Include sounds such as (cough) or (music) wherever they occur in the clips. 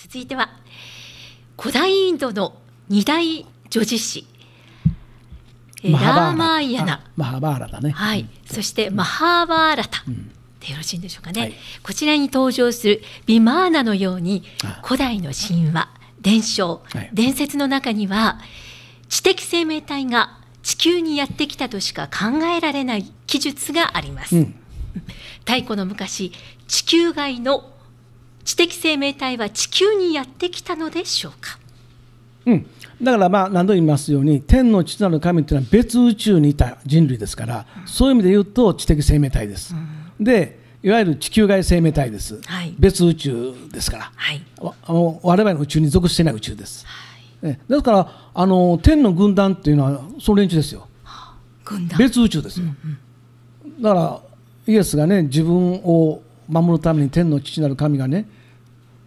続いては古代インドの二大叙事詩ラーマーヤナマハバーラタね、はい、そしてマハーバーラタ、うんでよろしいんでしょうかね、はい、こちらに登場するビマーナのように古代の神話伝承、はい、伝説の中には知的生命体が地球にやってきたとしか考えられない記述があります、うん、太古の昔地球外の知的生命体は地球にやってきたのでしょうか、うん、だからまあ何度言いますように天の父なる神というのは別宇宙にいた人類ですから、そういう意味で言うと知的生命体です。でいわゆる地球外生命体です、はい、別宇宙ですから、はい、我々の宇宙に属してない宇宙です、はい、ですからあの天の軍団っていうのはその連中ですよ軍団別宇宙ですよ、うんうん、だからイエスがね自分を守るために天の父なる神がね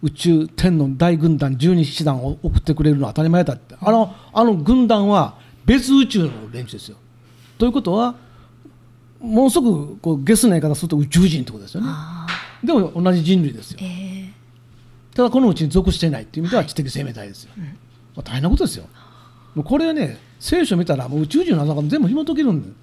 宇宙天の大軍団十二師団を送ってくれるのは当たり前だってあのあの軍団は別宇宙の連中ですよ。ということはものすごくこうゲスな言い方すると宇宙人ってことですよね。でも同じ人類ですよ。えー、ただこのうちに属してないっていう意味では知的生命体ですよ。はいうん、まあ、大変なことですよ。もうこれはね聖書見たらもう宇宙人の謎が全部紐解けるんで、は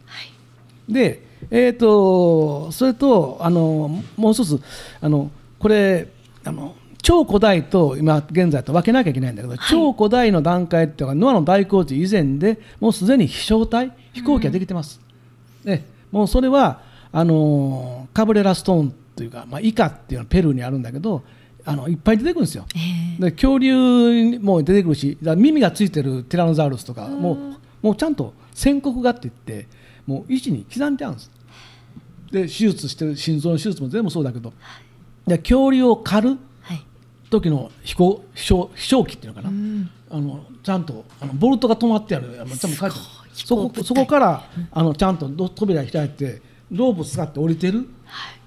い、でえーと、それとあのもう一つあのこれあの超古代と今現在と分けなきゃいけないんだけど、はい、超古代の段階っていうのはノアの大工事以前でもうすでに飛翔体飛行機ができてます、うん、もうそれはあのカブレラストーンというか、まあ、イカっていうのはペルーにあるんだけどあのいっぱい出てくるんですよ、えー、で恐竜も出てくるし耳がついてるティラノザウルスとかもうもうちゃんと宣告がって言ってもう位置に刻んであるんですで手術してる心臓の手術も全部そうだけど、で恐竜を狩る時の飛行飛翔飛翔機っていうのかな、うん、あのちゃんとあのボルトが止まってあるそこそこからあのちゃんと扉開いてロープ使って降りてる、はい、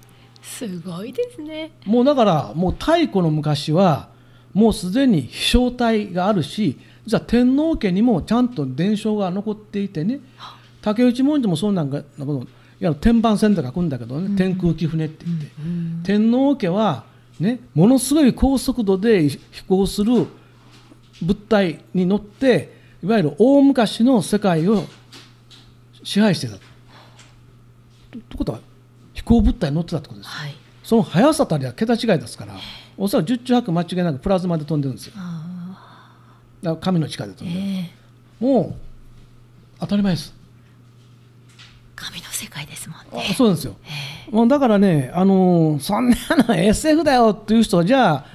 すごいですねもうだからもう太古の昔はもうすでに飛翔体があるし実は天皇家にもちゃんと伝承が残っていてね、はあ竹内文書もそうなんかのこといわゆる天板船と書くんだけどね、天空気船って言って、天皇家は、ね、ものすごい高速度で飛行する物体に乗っていわゆる大昔の世界を支配してた。ということは飛行物体に乗ってたってことです、はい、その速さたりは桁違いですからおそらく十中八九間違いなくプラズマで飛んでるんですよだから神の力で飛んでる、えー、もう当たり前です紙の世界ですもんね。そうですよ、えー、もうだからね、あのそんなの SF (laughs) だよっていう人はじゃあ